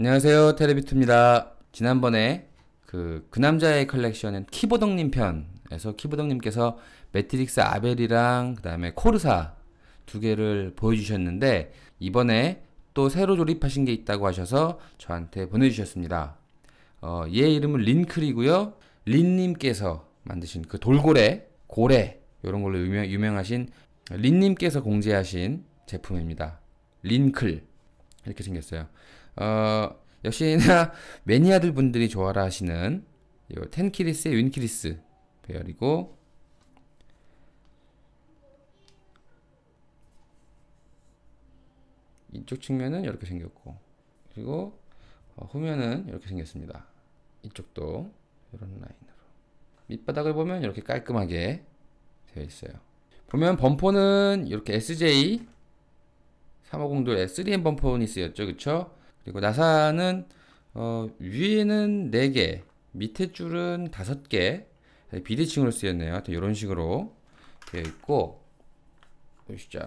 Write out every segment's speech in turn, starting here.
안녕하세요. 테레비트입니다 지난번에 그, 그 남자의 컬렉션은 키보덕님 편에서 키보덕님께서 매트릭스 아벨이랑 그 다음에 코르사 두 개를 보여주셨는데 이번에 또 새로 조립하신 게 있다고 하셔서 저한테 보내주셨습니다. 어, 얘 이름은 린클이고요. 린님께서 만드신 그 돌고래, 고래 이런 걸로 유명, 유명하신 린님께서 공제하신 제품입니다. 린클 이렇게 생겼어요. 어, 역시나 매니아들 분들이 좋아라 하시는 요 텐키리스의 윈키리스 배열이고 이쪽 측면은 이렇게 생겼고 그리고 어, 후면은 이렇게 생겼습니다. 이쪽도 이런 라인으로 밑바닥을 보면 이렇게 깔끔하게 되어 있어요. 보면 범퍼는 이렇게 SJ 350도 3M 범퍼니 스였죠 그쵸? 그리고 나사는 어, 위에는 4개, 밑에 줄은 5개, 비대칭으로 쓰였네요. 이런 식으로 되어 있고, 보시죠.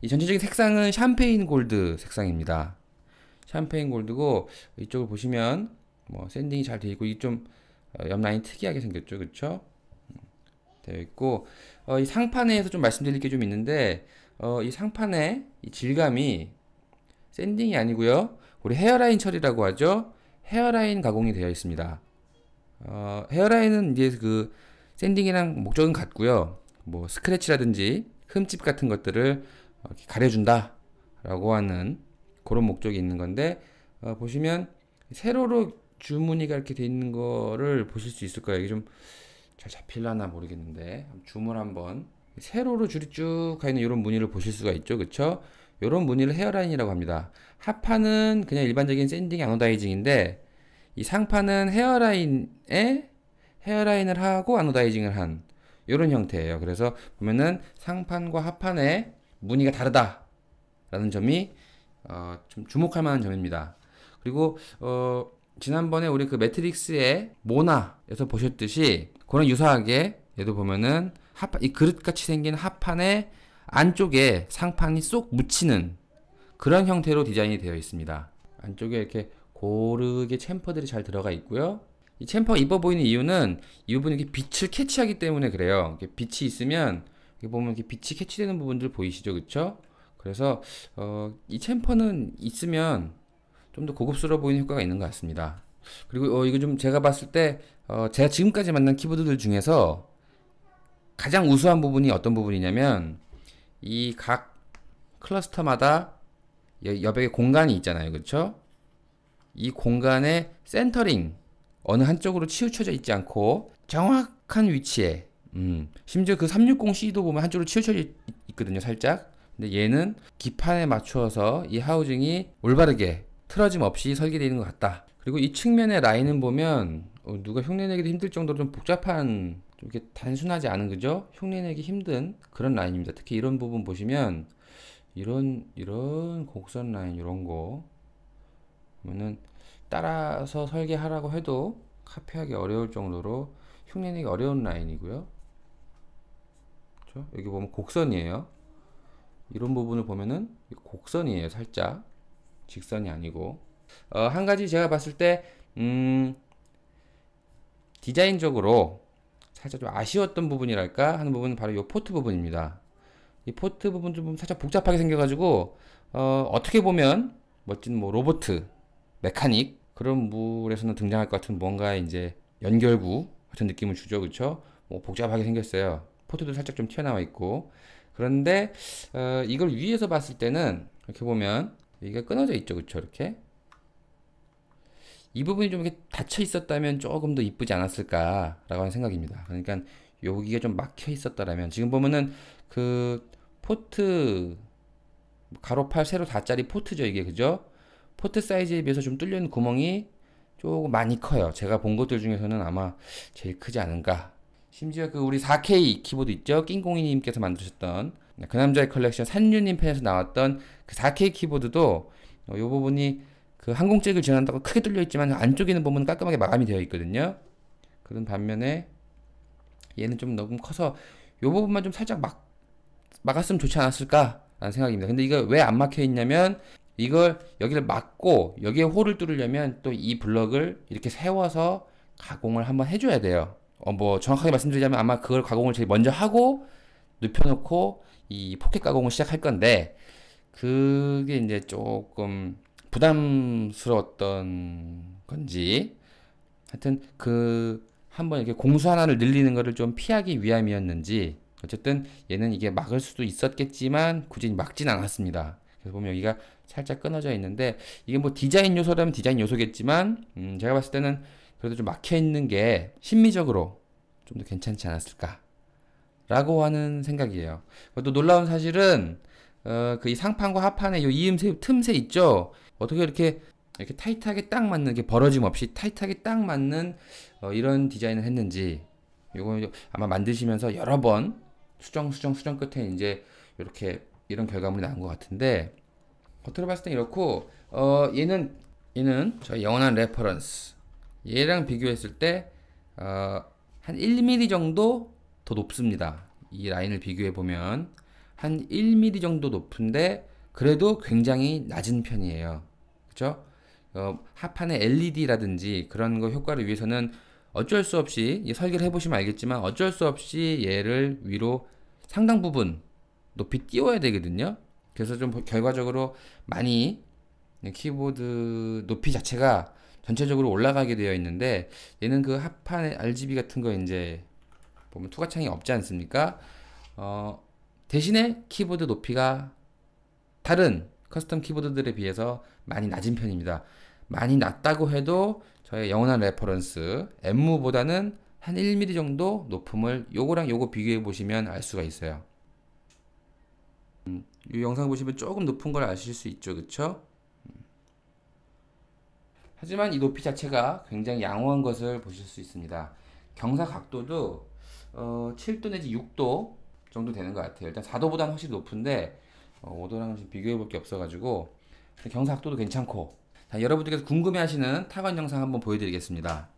이 전체적인 색상은 샴페인 골드 색상입니다. 샴페인 골드고, 이쪽을 보시면, 뭐, 샌딩이 잘 되어 있고, 이 좀, 어, 옆라인 특이하게 생겼죠. 그쵸? 되어 있고, 어, 이 상판에서 좀 말씀드릴 게 좀 있는데, 어, 이 상판의 이 질감이 샌딩이 아니고요. 우리 헤어라인 처리라고 하죠. 헤어라인 가공이 되어 있습니다. 어, 헤어라인은 이제 그 샌딩이랑 목적은 같고요. 뭐 스크래치라든지 흠집 같은 것들을 어, 가려준다 라고 하는 그런 목적이 있는 건데 어, 보시면 세로로 주문이가 이렇게 돼 있는 거를 보실 수 있을 거예요. 이게 좀 잘 잡힐라나 모르겠는데 주문 한번 세로로 줄이 쭉 가 있는 이런 무늬를 보실 수가 있죠. 그쵸? 이런 무늬를 헤어라인이라고 합니다. 하판은 그냥 일반적인 샌딩 아노다이징인데 이 상판은 헤어라인에 헤어라인을 하고 아노다이징을 한 이런 형태예요. 그래서 보면은 상판과 하판의 무늬가 다르다라는 점이 어, 좀 주목할 만한 점입니다. 그리고 어, 지난번에 우리 그 매트릭스의 모나에서 보셨듯이 그런 유사하게 얘도 보면은 하판, 이 그릇같이 생긴 하판에 안쪽에 상판이 쏙 묻히는 그런 형태로 디자인이 되어 있습니다. 안쪽에 이렇게 고르게 챔퍼들이 잘 들어가 있고요. 이 챔퍼가 이뻐 보이는 이유는 이 부분이 이렇게 빛을 캐치하기 때문에 그래요. 빛이 있으면 이렇게 보면 이렇게 빛이 캐치되는 부분들 보이시죠, 그쵸 그래서 어, 이 챔퍼는 있으면 좀 더 고급스러워 보이는 효과가 있는 것 같습니다. 그리고 어, 이거 좀 제가 봤을 때 어, 제가 지금까지 만난 키보드들 중에서 가장 우수한 부분이 어떤 부분이냐면 이각 클러스터마다 여백의 공간이 있잖아요. 그렇죠? 이 공간에 센터링 어느 한쪽으로 치우쳐져 있지 않고 정확한 위치에 음, 심지어 그 360C도 보면 한쪽으로 치우쳐져 있, 거든요 살짝. 근데 얘는 기판에 맞추어서 이 하우징이 올바르게 틀어짐 없이 설계되어 있는 것 같다. 그리고 이 측면의 라인은 보면 어, 누가 흉내내기도 힘들 정도로 좀 복잡한 이렇게 단순하지 않은 그죠? 흉내내기 힘든 그런 라인입니다. 특히 이런 부분 보시면 이런 이런 곡선 라인 이런 거 보면은 따라서 설계하라고 해도 카피하기 어려울 정도로 흉내내기 어려운 라인이고요. 그렇죠? 여기 보면 곡선이에요. 이런 부분을 보면은 곡선이에요. 살짝 직선이 아니고 어, 한 가지 제가 봤을 때 음, 디자인적으로 살짝 좀 아쉬웠던 부분이랄까 하는 부분은 바로 이 포트 부분입니다. 이 포트 부분 좀 살짝 복잡하게 생겨가지고 어, 떻게 보면 멋진 뭐 로보트, 메카닉 그런 물에서는 등장할 것 같은 뭔가 이제 연결구 같은 느낌을 주죠, 그쵸뭐 복잡하게 생겼어요. 포트도 살짝 좀 튀어나와 있고 그런데 어, 이걸 위에서 봤을 때는 이렇게 보면 여기가 끊어져 있죠, 그쵸 이렇게 이 부분이 좀 이렇게 닫혀 있었다면 조금 더 이쁘지 않았을까라고 하는 생각입니다. 그러니까 여기가 좀 막혀 있었다라면 지금 보면은 그 포트 가로 8 세로 4짜리 포트죠 이게 그죠? 포트 사이즈에 비해서 좀 뚫려 있는 구멍이 조금 많이 커요. 제가 본 것들 중에서는 아마 제일 크지 않은가. 심지어 그 우리 4K 키보드 있죠? 낑공이님께서 만드셨던 그 남자의 컬렉션 산유님 편에서 나왔던 그 4K 키보드도 요 부분이 그 항공잭을 지원한다고 크게 뚫려 있지만 안쪽에 있는 부분은 깔끔하게 마감이 되어 있거든요. 그런 반면에 얘는 좀 너무 커서 이 부분만 좀 살짝 막 막았으면 좋지 않았을까라는 생각입니다. 근데 이거 왜 안 막혀 있냐면 이걸 여기를 막고 여기에 홀을 뚫으려면 또 이 블럭을 이렇게 세워서 가공을 한번 해줘야 돼요. 어, 뭐 정확하게 말씀드리자면 아마 그걸 가공을 제일 먼저 하고 눕혀놓고 이 포켓 가공을 시작할 건데 그게 이제 조금 부담스러웠던 건지 하여튼 그 한번 이렇게 공수 하나를 늘리는 것을 좀 피하기 위함이었는지 어쨌든 얘는 이게 막을 수도 있었겠지만 굳이 막진 않았습니다. 그래서 보면 여기가 살짝 끊어져 있는데 이게 뭐 디자인 요소라면 디자인 요소겠지만 음 제가 봤을 때는 그래도 좀 막혀 있는 게 심미적으로 좀 더 괜찮지 않았을까 라고 하는 생각이에요. 그리고 또 놀라운 사실은 어, 그 이 상판과 하판의 이 이음새 틈새 있죠. 어떻게 이렇게 이렇게 타이트하게 딱 맞는 게 벌어짐 없이 타이트하게 딱 맞는 어, 이런 디자인을 했는지 이거 아마 만드시면서 여러 번 수정 수정 수정 끝에 이제 이렇게 이런 결과물이 나온 것 같은데 겉으로 봤을 땐 이렇고 어, 얘는 얘는 저 영원한 레퍼런스 얘랑 비교했을 때한 어, 1mm 정도 더 높습니다 이 라인을 비교해 보면 한 1mm 정도 높은데 그래도 굉장히 낮은 편이에요. 그죠 어, 하판의 LED라든지 그런 거 효과를 위해서는 어쩔 수 없이 설계를 해보시면 알겠지만 어쩔 수 없이 얘를 위로 상당 부분 높이 띄워야 되거든요. 그래서 좀 결과적으로 많이 키보드 높이 자체가 전체적으로 올라가게 되어 있는데 얘는 그 하판의 RGB 같은 거 이제 보면 투과창이 없지 않습니까? 어, 대신에 키보드 높이가 다른 커스텀 키보드들에 비해서 많이 낮은 편입니다. 많이 낮다고 해도 저의 영원한 레퍼런스 m 무보다는한 1mm 정도 높음을 요거랑 요거 비교해 보시면 알 수가 있어요. 음, 이 영상 보시면 조금 높은 걸 아실 수 있죠, 그렇죠 하지만 이 높이 자체가 굉장히 양호한 것을 보실 수 있습니다. 경사 각도도 어, 7도 내지 6도 정도 되는 것 같아요. 일단 4도보다는 훨씬 높은데 어, 오더랑 지금 비교해 볼 게 없어가지고 경사 각도도 괜찮고 자, 여러분들께서 궁금해하시는 타관 영상 한번 보여드리겠습니다.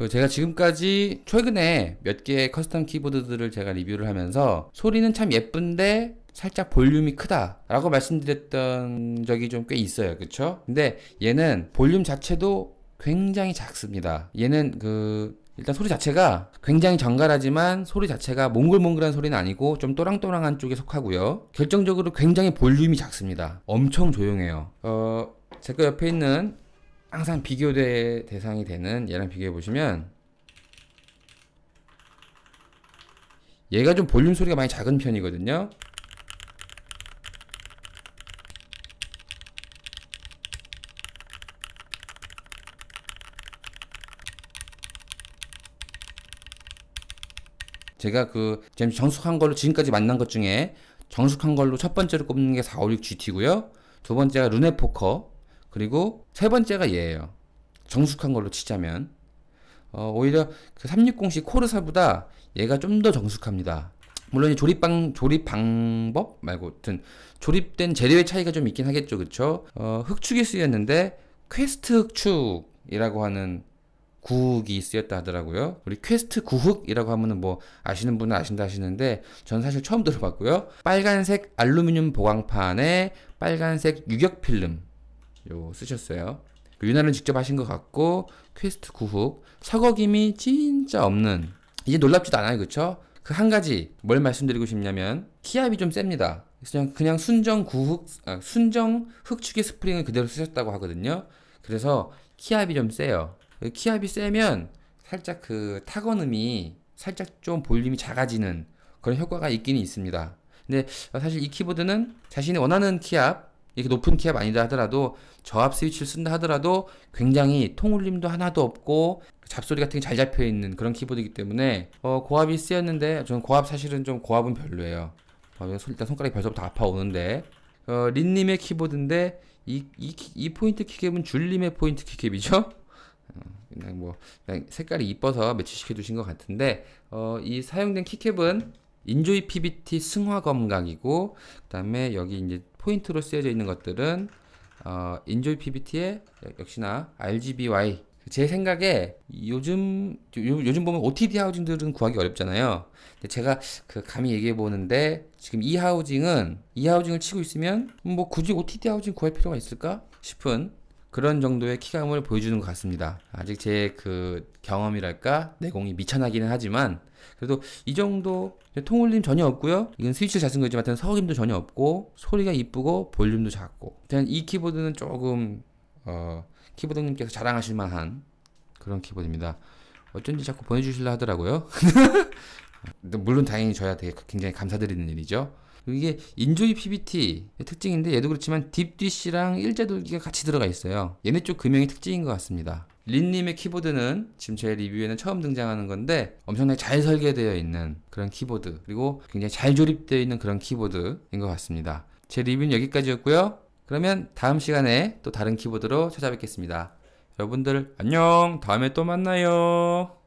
그 제가 지금까지 최근에 몇 개의 커스텀 키보드들을 제가 리뷰를 하면서 소리는 참 예쁜데 살짝 볼륨이 크다 라고 말씀드렸던 적이 좀 꽤 있어요 그쵸 근데 얘는 볼륨 자체도 굉장히 작습니다 얘는 그 일단 소리 자체가 굉장히 정갈하지만 소리 자체가 몽글몽글한 소리는 아니고 좀 또랑또랑한 쪽에 속하고요 결정적으로 굉장히 볼륨이 작습니다 엄청 조용해요 어... 제 거 옆에 있는 항상 비교 대, 대상이 되는 얘랑 비교해 보시면 얘가 좀 볼륨 소리가 많이 작은 편이거든요 제가 그 지금 정숙한 걸로 지금까지 만난 것 중에 정숙한 걸로 첫 번째로 꼽는 게 456GT고요 두 번째가 루네포커 그리고 세 번째가 얘예요. 정숙한 걸로 치자면 어, 오히려 그 360식 코르사보다 얘가 좀 더 정숙합니다. 물론 조립 방 조립 방법 말고 든 조립된 재료의 차이가 좀 있긴 하겠죠, 그렇죠? 어, 흑축이 쓰였는데 퀘스트 흑축이라고 하는 구흑이 쓰였다 하더라고요. 우리 퀘스트 구흑이라고 하면은 뭐 아시는 분은 아신다 하시는데 전 사실 처음 들어봤고요. 빨간색 알루미늄 보강판에 빨간색 유격 필름 요 쓰셨어요. 그 유나를 직접 하신 것 같고 퀘스트 구훅 서거김이 진짜 없는 이제 놀랍지도 않아요 그쵸? 그한 가지 뭘 말씀드리고 싶냐면 키압이 좀 셉니다 그냥, 그냥 순정 구흑 아, 순정 흑축의 스프링을 그대로 쓰셨다고 하거든요 그래서 키압이 좀 세요 키압이 세면 살짝 그 타건음이 살짝 좀 볼륨이 작아지는 그런 효과가 있긴 있습니다 근데 사실 이 키보드는 자신이 원하는 키압 이렇게 높은 키압 아니다 하더라도 저압 스위치를 쓴다 하더라도 굉장히 통울림도 하나도 없고 잡소리 같은 게 잘 잡혀 있는 그런 키보드이기 때문에 어, 고압이 쓰였는데 저는 고압 사실은 좀 고압은 별로예요. 어, 일단 손가락이 벌써부터 아파오는데 어, 린님의 키보드인데 이, 이, 이 포인트 키캡은 줄님의 포인트 키캡이죠? 어, 그냥 뭐 그냥 색깔이 이뻐서 매치시켜 주신것 같은데 어, 이 사용된 키캡은 인조이 PBT 승화 검각이고 그다음에 여기 이제 포인트로 쓰여져 있는 것들은 어, 인조이 p b t 의 역시나 RGBY 제 생각에 요즘 요, 즘 보면 OTD 하우징들은 구하기 어렵잖아요. 근데 제가 그 감히 얘기해 보는데 지금 이 하우징은 이 하우징을 치고 있으면 뭐 굳이 OTD 하우징 구할 필요가 있을까 싶은 그런 정도의 키감을 보여주는 것 같습니다. 아직 제 그 경험이랄까 내공이 미천하기는 하지만 그래도 이 정도 통울림 전혀 없고요. 이건 스위치 자은 거지만 일단 림도 전혀 없고 소리가 이쁘고 볼륨도 작고 그냥 이 키보드는 조금 어, 키보드님께서 자랑하실 만한 그런 키보드입니다. 어쩐지 자꾸 보내주실라 하더라고요. 물론 다행히 저야 되게 굉장히 감사드리는 일이죠. 이게 인조이 PBT의 특징인데 얘도 그렇지만 딥디시랑 일제돌기가 같이 들어가 있어요. 얘네 쪽 금형이 특징인 것 같습니다. 린님의 키보드는 지금 제 리뷰에는 처음 등장하는 건데 엄청나게 잘 설계되어 있는 그런 키보드 그리고 굉장히 잘 조립되어 있는 그런 키보드인 것 같습니다. 제 리뷰는 여기까지였고요. 그러면 다음 시간에 또 다른 키보드로 찾아뵙겠습니다. 여러분들 안녕 다음에 또 만나요.